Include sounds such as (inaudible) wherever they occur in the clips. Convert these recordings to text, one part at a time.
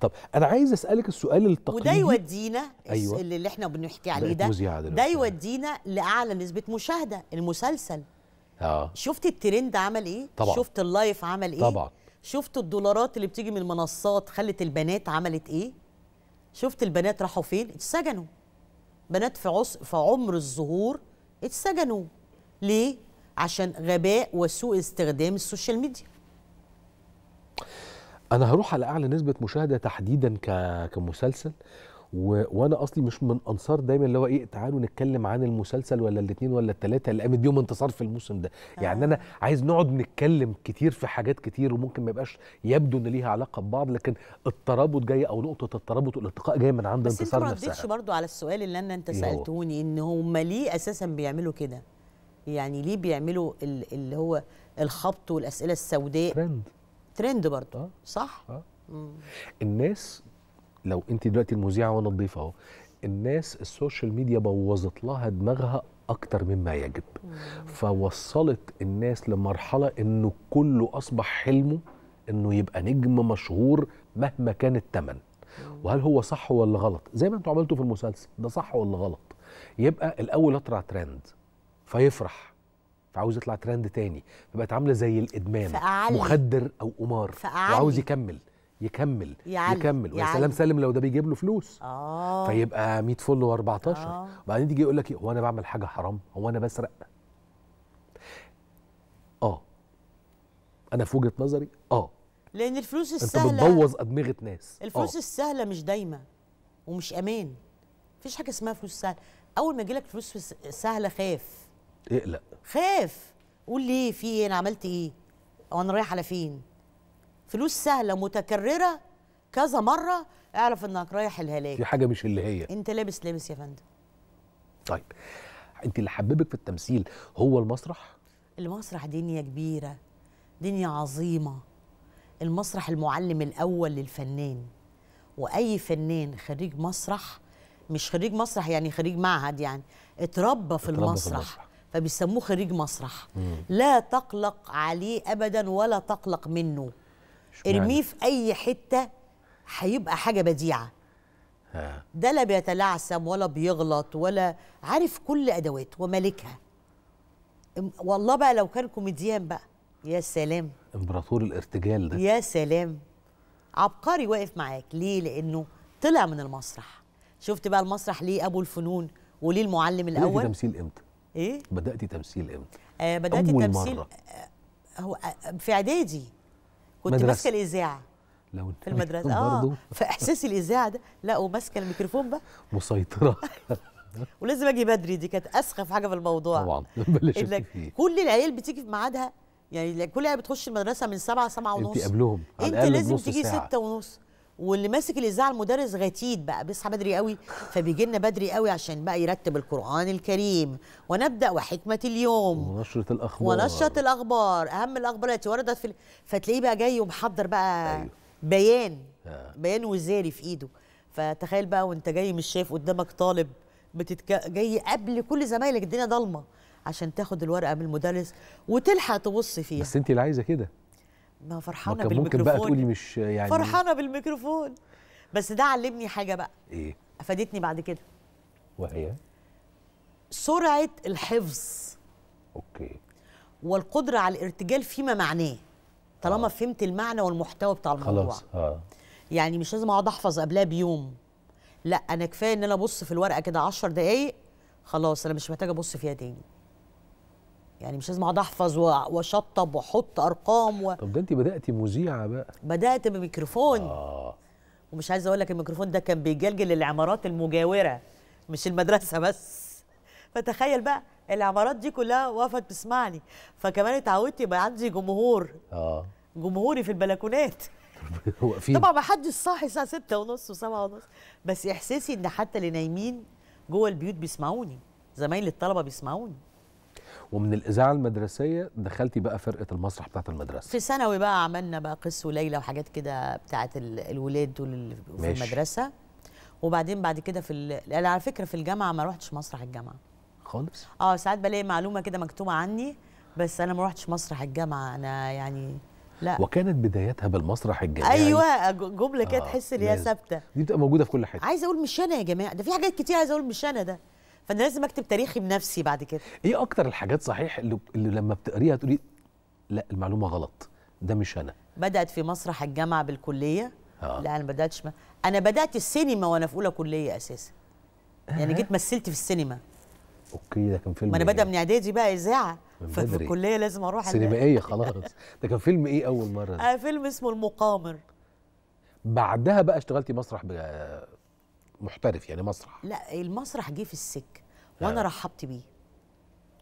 طب انا عايز اسالك السؤال التقليدي وده يودينا أيوة. اللي احنا بنحكي عليه ده ده يودينا لاعلى نسبه مشاهده المسلسل اه شفت الترند عمل ايه طبعا. شفت اللايف عمل ايه طبعا شفت الدولارات اللي بتيجي من المنصات خلت البنات عملت ايه شفت البنات راحوا فين اتسجنوا بنات في عص... في عمر الظهور اتسجنوا ليه عشان غباء وسوء استخدام السوشيال ميديا انا هروح على اعلى نسبه مشاهده تحديدا ك... كمسلسل و... وانا اصلي مش من انصار دايما اللي هو ايه تعالوا نتكلم عن المسلسل ولا الاثنين ولا الثلاثه اللي قامت بيهم انتصار في الموسم ده يعني آه. يعني انا عايز نقعد نتكلم كتير في حاجات كتير وممكن ما يبقاش يبدو ان ليها علاقه ببعض لكن الترابط جاي او نقطه الترابط والالتقاء جاي من عند انتصار نفسها بس انت ما ردتش برضه على السؤال اللي انا انت إيه سالتوني ان هم ليه اساسا بيعملوا كده يعني ليه بيعملوا اللي هو الخبط والاسئله السوداء ترند ترند برضه آه. صح آه. الناس لو انت دلوقتي المذيعه وانا الضيف اهو الناس السوشيال ميديا بوظت لها دماغها اكتر مما يجب مم. فوصلت الناس لمرحله انه كله اصبح حلمه انه يبقى نجم مشهور مهما كان الثمن وهل هو صح ولا غلط زي ما انتوا عملتوا في المسلسل ده صح ولا غلط يبقى الاول اطرع ترند فيفرح فعاوز يطلع ترند تاني فبقت عامله زي الادمان فأعلي. مخدر او قمار فأعلي. وعاوز يكمل يكمل يعلي. يكمل ويا سلام سالم لو ده بيجيب له فلوس آه. فيبقى 100 فل و14 آه. وبعدين تيجي يقول لك إيه؟ هو انا بعمل حاجه حرام هو انا بسرق اه انا في وجهه نظري اه لان الفلوس السهله انت بتبوظ ادمغه ناس آه. الفلوس أوه. السهله مش دايمه ومش امان مفيش حاجه اسمها فلوس سهله اول ما يجي لك فلوس سهله خاف اقلق خاف قول ليه في ايه انا عملت ايه او انا رايح على فين فلوس سهله متكرره كذا مره اعرف انك رايح الهلاك في حاجه مش اللي هي انت لابس لابس يا فندم طيب انت اللي حببك في التمثيل هو المسرح المسرح دنيا كبيره دنيا عظيمه المسرح المعلم الاول للفنان واي فنان خريج مسرح مش خريج مسرح يعني خريج معهد يعني اتربى في, اتربى المسرح. في المسرح فبيسموه خريج مسرح لا تقلق عليه ابدا ولا تقلق منه ارميه في اي حته هيبقى حاجه بديعه ها. ده لا بيتلعثم ولا بيغلط ولا عارف كل ادواته ومالكها والله بقى لو كان كوميديان بقى يا سلام امبراطور الارتجال ده يا سلام عبقري واقف معاك ليه لانه طلع من المسرح شفت بقى المسرح ليه ابو الفنون وليه المعلم الاول ليه تمثيل امتى ايه بداتي تمثيل امتى آه بدات أول مرة. آه هو آه، في اعدادي كنت ماسكه الاذاعه لو في المدرسه اه فاحساس الاذاعه ده لا وماسكه الميكروفون بقى مسيطره (laughs) ولازم اجي بدري دي كانت اسخف حاجه في الموضوع طبعا (laughs) انك كل العيال بتيجي في ميعادها يعني كل العيال بتخش المدرسه من 7 سبعة ونص انت قبلهم انت لازم تيجي ستة ونص واللي ماسك الاذاعه المدرس غتيت بقى بيصحى بدري قوي فبيجي لنا بدري قوي عشان بقى يرتب القران الكريم ونبدا وحكمه اليوم ونشره الاخبار ونشره الاخبار اهم الاخبار التي وردت في فتلاقيه بقى جاي ومحضر بقى أيوه. بيان آه. بيان وزاري في ايده فتخيل بقى وانت جاي مش شايف قدامك طالب بتتك... جاي قبل كل زمايلك الدنيا ضلمه عشان تاخد الورقه من المدرس وتلحق تبص فيها بس انت اللي عايزه كده ما فرحانه ما بالميكروفون ممكن بقى تقولي مش يعني فرحانه بالميكروفون بس ده علمني حاجه بقى ايه افادتني بعد كده وهي سرعه الحفظ اوكي والقدره على الارتجال فيما معناه طالما آه. فهمت المعنى والمحتوى بتاع الموضوع خلاص آه. يعني مش لازم اقعد احفظ قبلها بيوم لا انا كفايه ان انا ابص في الورقه كده 10 دقايق خلاص انا مش محتاجه ابص فيها تاني يعني مش لازم اقعد احفظ واشطب واحط ارقام و... طب ده انت بداتي مذيعه بقى بدات بميكروفون آه. ومش عايزه اقول لك الميكروفون ده كان بيجلجل العمارات المجاوره مش المدرسه بس فتخيل بقى العمارات دي كلها وقفت تسمعني فكمان اتعودت يبقى عندي جمهور اه جمهوري في البلكونات (laughs) واقفين طبعا ما حدش صاحي الساعه 6 ونص و7 ونص بس احساسي ان حتى اللي نايمين جوه البيوت بيسمعوني زمايلي الطلبه بيسمعوني ومن الاذاعه المدرسيه دخلتي بقى فرقه المسرح بتاعه المدرسه في ثانوي بقى عملنا بقى قس وليلى وحاجات كده بتاعه الولاد دول في ماشي. المدرسه وبعدين بعد كده في ال... على فكره في الجامعه ما روحتش مسرح الجامعه خالص اه ساعات بلاقي معلومه كده مكتوبه عني بس انا ما روحتش مسرح الجامعه انا يعني لا وكانت بدايتها بالمسرح الجامعي ايوه جمله كده آه تحس ان هي ثابته دي بتبقى موجوده في كل حته عايزه اقول مش انا يا جماعه ده في حاجات كتير عايزه اقول مش انا ده فانا لازم اكتب تاريخي بنفسي بعد كده ايه اكتر الحاجات صحيح اللي, اللي لما بتقريها تقولي لا المعلومه غلط ده مش انا بدات في مسرح الجامعه بالكليه آه. لا انا ما بداتش ما... انا بدات السينما وانا في اولى كليه اساسا يعني جيت مثلت في السينما اوكي ده كان فيلم ما انا بدا إيه؟ من اعدادي بقى اذاعه ففي الكليه لازم اروح سينمائيه (laughs) خلاص ده كان فيلم ايه اول مره آه فيلم اسمه المقامر بعدها بقى اشتغلتي مسرح ب... محترف يعني مسرح لا المسرح جه في السكه آه. وانا رحبت بيه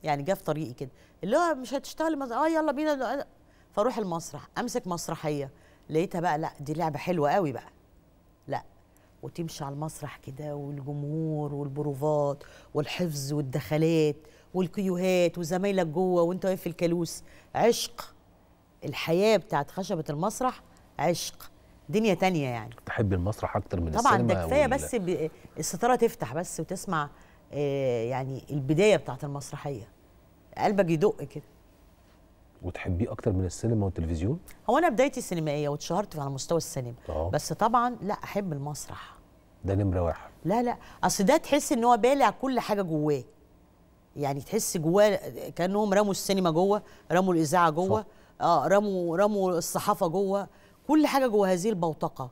يعني جه في طريقي كده اللي هو مش هتشتغل مز... اه يلا بينا فاروح المسرح امسك مسرحيه لقيتها بقى لا دي لعبه حلوه قوي بقى لا وتمشي على المسرح كده والجمهور والبروفات والحفظ والدخلات والكيوهات وزمايلك جوه وانت واقف في الكالوس عشق الحياه بتاعت خشبه المسرح عشق دنيا تانية يعني تحب المسرح اكتر من طبعا السينما طبعا ده كفايه وال... بس ب... الستاره تفتح بس وتسمع آه يعني البدايه بتاعه المسرحيه قلبك يدق كده وتحبيه اكتر من السينما والتلفزيون هو انا بدايتي سينمائيه واتشهرت على مستوى السينما أوه. بس طبعا لا احب المسرح ده نمره واحد لا لا اصل ده تحس ان هو بالع كل حاجه جواه يعني تحس جواه كانهم رموا السينما جوه رموا الاذاعه جوه اه رموا رموا الصحافه جوه كل حاجه جوه هذه البوتقه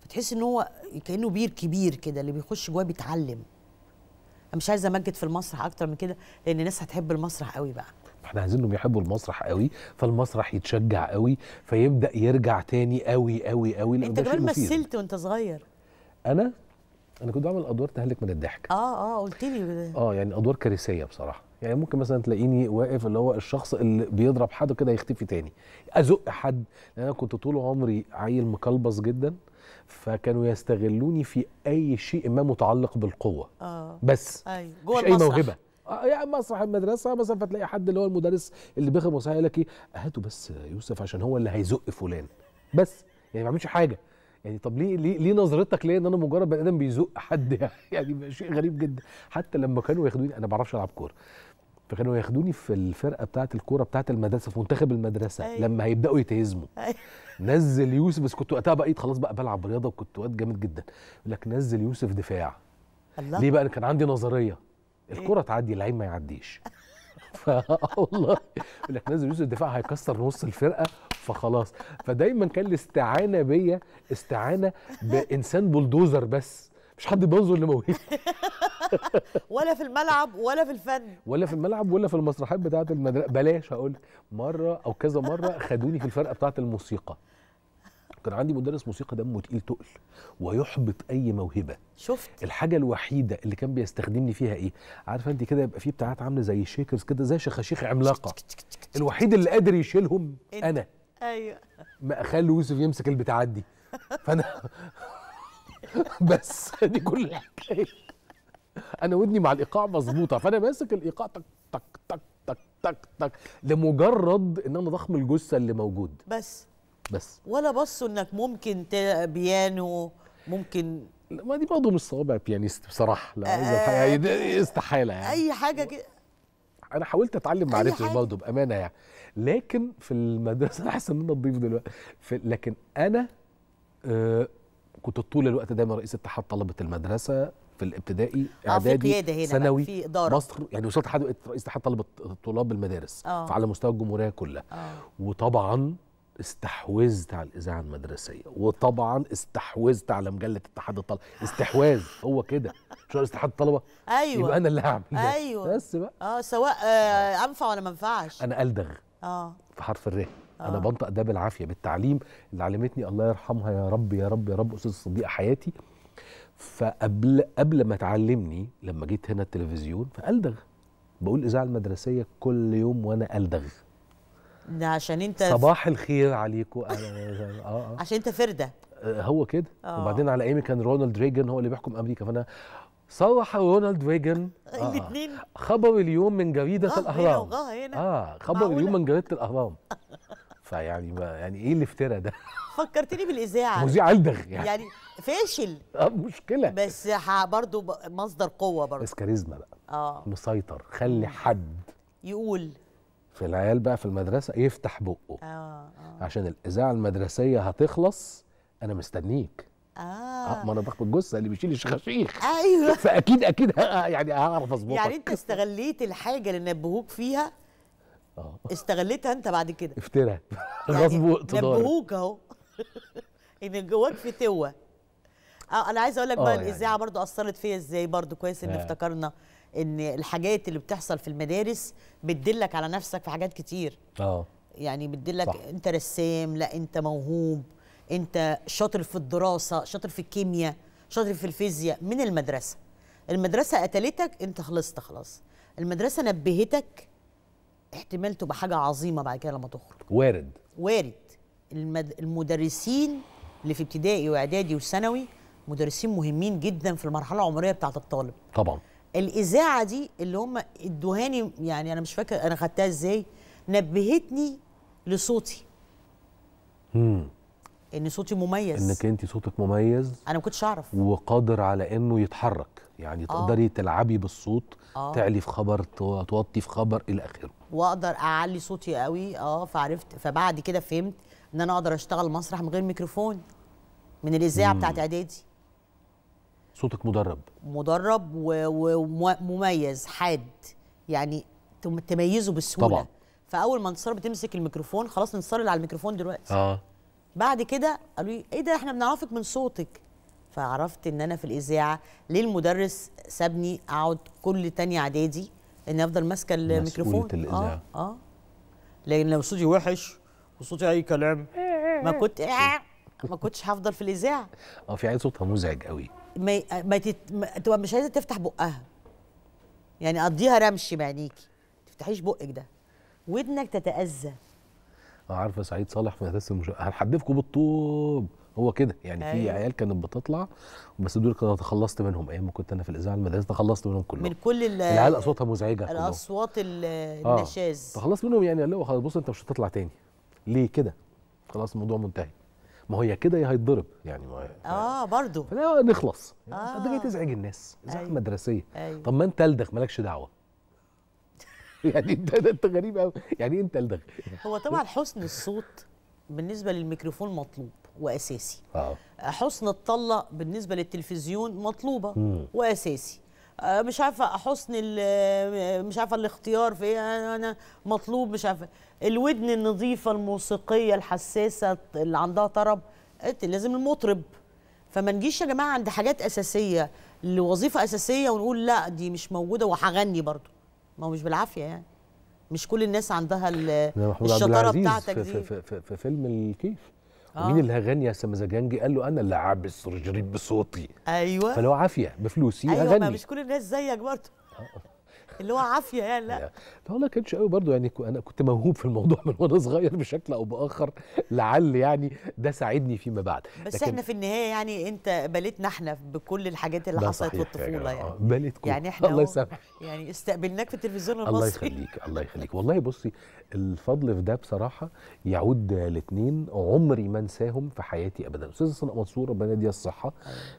فتحس ان هو كانه بير كبير كده اللي بيخش جواه بيتعلم انا مش عايزه امجد في المسرح اكتر من كده لان الناس هتحب المسرح قوي بقى احنا عايزينهم يحبوا المسرح قوي فالمسرح يتشجع قوي فيبدا يرجع تاني قوي قوي قوي انت كمان مثلت وانت صغير انا انا كنت بعمل ادوار تهلك من الضحك اه اه قلت لي اه يعني ادوار كارثيه بصراحه يعني ممكن مثلا تلاقيني واقف اللي هو الشخص اللي بيضرب حد كده يختفي تاني ازق حد لان انا كنت طول عمري عيل مكلبص جدا فكانوا يستغلوني في اي شيء ما متعلق بالقوه آه. بس أيوه. جوه مش المسرح. اي موهبه آه، يعني مسرح المدرسه مثلا فتلاقي حد اللي هو المدرس اللي بيخرب مسرح يقول لك ايه هاتوا بس يوسف عشان هو اللي هيزق فلان بس يعني ما بيعملش حاجه يعني طب ليه ليه, ليه نظرتك ليا ان انا مجرد بني ادم بيزق حد (laughs) يعني شيء غريب جدا حتى لما كانوا ياخدوني انا ما بعرفش العب كوره فكانوا ياخدوني في الفرقه بتاعه الكوره بتاعه المدرسه في منتخب المدرسه أيه. لما هيبداوا يتهزموا أيوة. نزل يوسف بس كنت وقتها بقيت خلاص بقى بلعب رياضه وكنت وقت جامد جدا يقول لك نزل يوسف دفاع الله. ليه بقى كان عندي نظريه إيه؟ الكره تعدي اللعيب ما يعديش (laughs) آه والله يقول لك نزل يوسف دفاع هيكسر نص الفرقه فخلاص فدايما كان الاستعانه بيا استعانه بانسان بلدوزر بس مش حد بينظر لموهبتي (laughs) ولا في الملعب ولا في الفن ولا في الملعب ولا في المسرحيات بتاعه المدرسه بلاش هقول مره او كذا مره خدوني في الفرقه بتاعه الموسيقى كان عندي مدرس موسيقى دمه تقيل تقل ويحبط اي موهبه شفت الحاجه الوحيده اللي كان بيستخدمني فيها ايه عارفه انت كده يبقى في بتاعات عامله زي شيكرز كده زي شخاشيخ عملاقه الوحيد اللي قادر يشيلهم انا ايوه ما اخلي يوسف يمسك البتاعات دي فانا (laughs) بس دي كل الحكايه انا ودني مع الايقاع مظبوطه فانا ماسك الايقاع تك تك تك تك تك تك لمجرد ان انا ضخم الجثه اللي موجود بس بس ولا بصوا انك ممكن بيانو ممكن ما دي برضه مش صوابع بيانيست بصراحه لا آه استحاله يعني اي حاجه كده انا حاولت اتعلم معرفتش برضه بامانه يعني لكن في المدرسه انا حاسس ان انا نضيف دلوقتي لكن انا آه كنت طول الوقت دايما رئيس اتحاد طلبه المدرسه في الابتدائي آه، اعدادي في في ثانوي في اداره مصر يعني وصلت لحد رئيس اتحاد طلبه طلاب المدارس آه. فعلى مستوى الجمهوريه كلها آه. وطبعا استحوذت على الاذاعه المدرسيه وطبعا استحوذت على مجله اتحاد الطلبه استحواذ هو كده شو اتحاد الطلبه ايوه يبقى انا اللي هعمل ايوه بس بقى اه سواء آه، انفع ولا ما انفعش انا الدغ اه في حرف الر انا آه. بنطق ده بالعافيه بالتعليم اللي علمتني الله يرحمها يا رب يا رب يا رب استاذ صديقه حياتي فقبل قبل ما تعلمني لما جيت هنا التلفزيون فالدغ بقول الاذاعه المدرسيه كل يوم وانا الدغ ده عشان انت صباح الخير عليكم آه, آه. آه،, آه، عشان انت فرده هو كده أوه. وبعدين على ايامي كان رونالد ريجن هو اللي بيحكم امريكا فانا صرح رونالد ريجن آه. خبر اليوم من جريده الاهرام هنا. اه خبر معقولة. اليوم من جريده الاهرام (laughs) فيعني ما يعني ايه الافتراء ده (laughs) فكرتني بالاذاعه مذيع الدغ يعني يعني فاشل اه مشكله بس برضه مصدر قوه برضه بس كاريزما بقى اه مسيطر خلي حد يقول في العيال بقى في المدرسه يفتح بقه اه, آه. عشان الاذاعه المدرسيه هتخلص انا مستنيك اه, آه ما انا باخد الجثه اللي بيشيل الشخاشيخ ايوه (laughs) فاكيد اكيد يعني هعرف اظبطك يعني انت استغليت الحاجه اللي نبهوك فيها اه استغلتها انت بعد كده افترى غصب (laughs) يعني واقتدار نبهوك اهو (laughs) ان جواك فتوه اه انا عايزه اقول لك بقى آه، يعني. الاذاعه برضو اثرت فيا ازاي برضو كويس ان آه. افتكرنا ان الحاجات اللي بتحصل في المدارس بتدلك على نفسك في حاجات كتير اه يعني بتدلك صح. انت رسام لا انت موهوب انت شاطر في الدراسه شاطر في الكيمياء شاطر في الفيزياء من المدرسه المدرسه قتلتك انت خلصت خلاص المدرسه نبهتك احتمال تبقى حاجه عظيمه بعد كده لما تخرج وارد وارد المد... المدرسين اللي في ابتدائي واعدادي وثانوي مدرسين مهمين جدا في المرحله العمريه بتاعه الطالب طبعا الاذاعه دي اللي هم ادوهاني يعني انا مش فاكر انا خدتها ازاي نبهتني لصوتي امم ان صوتي مميز انك انت صوتك مميز انا ما كنتش اعرف وقادر على انه يتحرك يعني آه. تقدري تلعبي بالصوت آه. تعلي في خبر توطي في خبر الى اخره واقدر اعلي صوتي قوي اه فعرفت فبعد كده فهمت ان انا اقدر اشتغل مسرح من غير ميكروفون من الاذاعه بتاعت اعدادي صوتك مدرب مدرب ومميز حاد يعني تميزه بالسهوله طبعا فاول ما انتصار بتمسك الميكروفون خلاص انتصار اللي على الميكروفون دلوقتي اه بعد كده قالوا لي ايه ده احنا بنعرفك من صوتك فعرفت ان انا في الاذاعه ليه المدرس سابني اقعد كل تاني اعدادي اني افضل ماسكه الميكروفون الاذاعه اه اه لان لو صوتي وحش وصوتي اي كلام ما كنت (laughs) آه، ما كنتش هفضل في الاذاعه اه في عيال صوتها مزعج قوي ما ما, تت... ما تبقى مش عايزه تفتح بقها يعني قضيها رمش بعينيكي ما تفتحيش بقك ده ودنك تتاذى عارفه سعيد صالح في مدرسه المشاهد هنحدفكم بالطوب هو كده يعني في أيوه. عيال كانت بتطلع بس دول كنت تخلصت منهم ايام ما كنت انا في الاذاعه المدرسه تخلصت منهم كلهم من كل العيال اصواتها مزعجه الاصوات آه. النشاز آه. تخلصت منهم يعني قال خلاص بص انت مش هتطلع تاني ليه كده خلاص الموضوع منتهي ما هي كده يا هيتضرب يعني ما اه برضه لا نخلص آه. جاي تزعج الناس ازعاج أيوة. مدرسيه أيوة. طب ما انت لدغ مالكش دعوه (laughs) يعني انت انت غريب قوي يعني ايه انت اللي هو طبعا حسن الصوت بالنسبه للميكروفون مطلوب واساسي آه. حسن الطله بالنسبه للتلفزيون مطلوبه مم. واساسي آه، مش عارفه حسن آه، مش عارفه الاختيار في ايه انا مطلوب مش عارفه الودن النظيفه الموسيقيه الحساسه اللي عندها طرب لازم المطرب فما نجيش يا جماعه عند حاجات اساسيه لوظيفه اساسيه ونقول لا دي مش موجوده وهغني برضو ما هو مش بالعافيه يعني مش كل الناس عندها الشطاره بتاعتك في دي في, في, في فيلم الكيف آه. مين اللي هغني يا مزاجنجي قال له انا اللي عابس رجريب بصوتي ايوه فلو عافيه بفلوسي ايوه هغني. ايوه مش كل الناس زيك برضه آه. اللي هو عافيه يعني لا لا, ما كانش قوي برضو يعني انا كنت موهوب في الموضوع (laughs) من وانا صغير بشكل او باخر لعل يعني ده ساعدني فيما بعد بس لكن احنا في النهايه يعني انت بليتنا احنا بكل الحاجات اللي حصلت في الطفوله يعني آه، بليتكم يعني احنا (laughs) الله يسامحك يعني استقبلناك في التلفزيون (laughs) المصري الله يخليك الله يخليك والله بصي الفضل في ده بصراحه يعود لاثنين عمري ما انساهم في حياتي ابدا استاذه سناء منصور ربنا يديها الصحه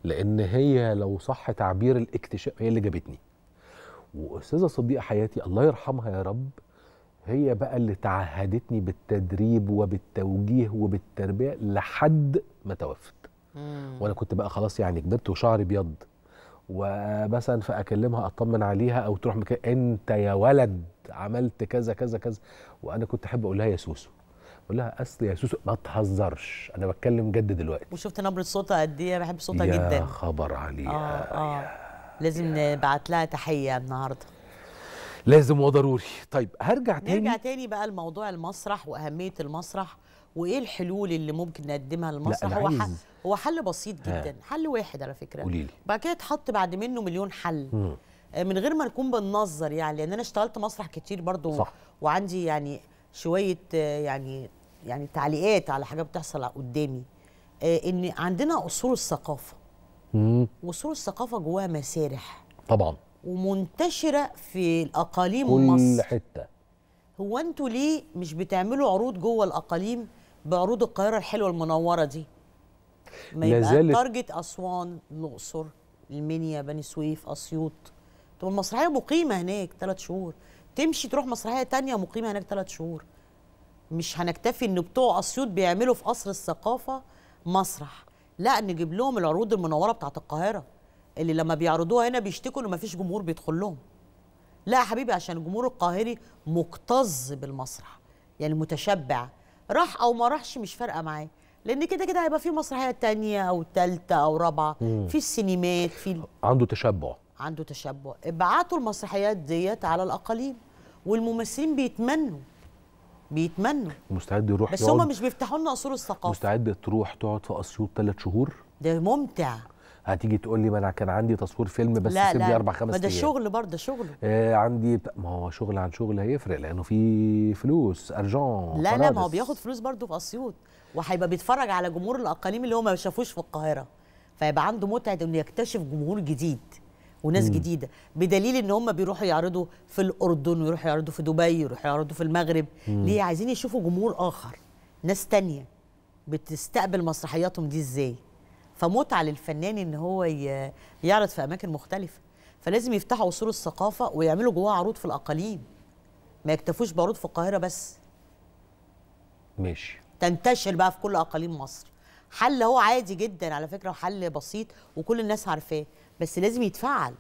لان هي لو صح تعبير الاكتشاف هي اللي جابتني واستاذه صديقه حياتي الله يرحمها يا رب هي بقى اللي تعهدتني بالتدريب وبالتوجيه وبالتربيه لحد ما توفت وانا كنت بقى خلاص يعني كبرت وشعري ابيض ومثلا فاكلمها اطمن عليها او تروح مكان انت يا ولد عملت كذا كذا كذا وانا كنت احب اقول لها يا سوسو اقول لها اصل يا سوسو ما تهزرش انا بتكلم جد دلوقتي وشفت نبره صوتها قد ايه بحب صوتها جدا يا خبر عليها آه آه. يا لازم نبعت لها تحيه النهارده لازم وضروري طيب هرجع تاني نرجع تاني بقى لموضوع المسرح واهميه المسرح وايه الحلول اللي ممكن نقدمها للمسرح هو حل هو حل بسيط جدا ها. حل واحد على فكره قوليلي بعد كده اتحط بعد منه مليون حل م. آه، من غير ما نكون بننظر يعني لان انا اشتغلت مسرح كتير برضو صح. وعندي يعني شويه آه، يعني يعني تعليقات على حاجات بتحصل قدامي آه، ان عندنا اصول الثقافه وصول الثقافه جواها مسارح طبعا ومنتشره في الاقاليم كل مصر كل حته هو انتوا ليه مش بتعملوا عروض جوه الاقاليم بعروض القاهره الحلوه المنوره دي ما يبقى تارجت اسوان الاقصر المنيا بني سويف اسيوط طب المسرحيه مقيمه هناك ثلاث شهور تمشي تروح مسرحيه تانية مقيمه هناك ثلاث شهور مش هنكتفي ان بتوع اسيوط بيعملوا في قصر الثقافه مسرح لا نجيب لهم العروض المنوره بتاعت القاهره اللي لما بيعرضوها هنا بيشتكوا ان مفيش جمهور بيدخل لهم لا يا حبيبي عشان الجمهور القاهري مكتظ بالمسرح يعني متشبع راح او ما راحش مش فارقه معاه لان كده كده هيبقى في مسرحيه تانية او ثالثه او رابعه في السينمات في عنده تشبع عنده تشبع ابعتوا المسرحيات ديت على الاقاليم والممثلين بيتمنوا بيتمنوا مستعد يروح بس هم مش بيفتحوا لنا قصور الثقافه مستعد تروح تقعد في اسيوط ثلاث شهور ده ممتع هتيجي تقول لي ما انا كان عندي تصوير فيلم بس لا سيب لي اربع خمس ايام لا ده شغل برضه شغل آه عندي ما هو شغل عن شغل هيفرق لانه في فلوس ارجون لا فرادس. لا ما هو بياخد فلوس برضه في اسيوط وهيبقى بيتفرج على جمهور الاقاليم اللي هو ما شافوش في القاهره فيبقى عنده متعه انه يكتشف جمهور جديد وناس مم. جديده بدليل ان هم بيروحوا يعرضوا في الاردن ويروحوا يعرضوا في دبي ويروحوا يعرضوا في المغرب مم. ليه عايزين يشوفوا جمهور اخر ناس تانية بتستقبل مسرحياتهم دي ازاي فمتعه للفنان ان هو يعرض في اماكن مختلفه فلازم يفتحوا اصول الثقافه ويعملوا جواها عروض في الاقاليم ما يكتفوش بعروض في القاهره بس ماشي تنتشر بقى في كل اقاليم مصر حل هو عادي جدا على فكره وحل بسيط وكل الناس عارفاه بس لازم يتفعل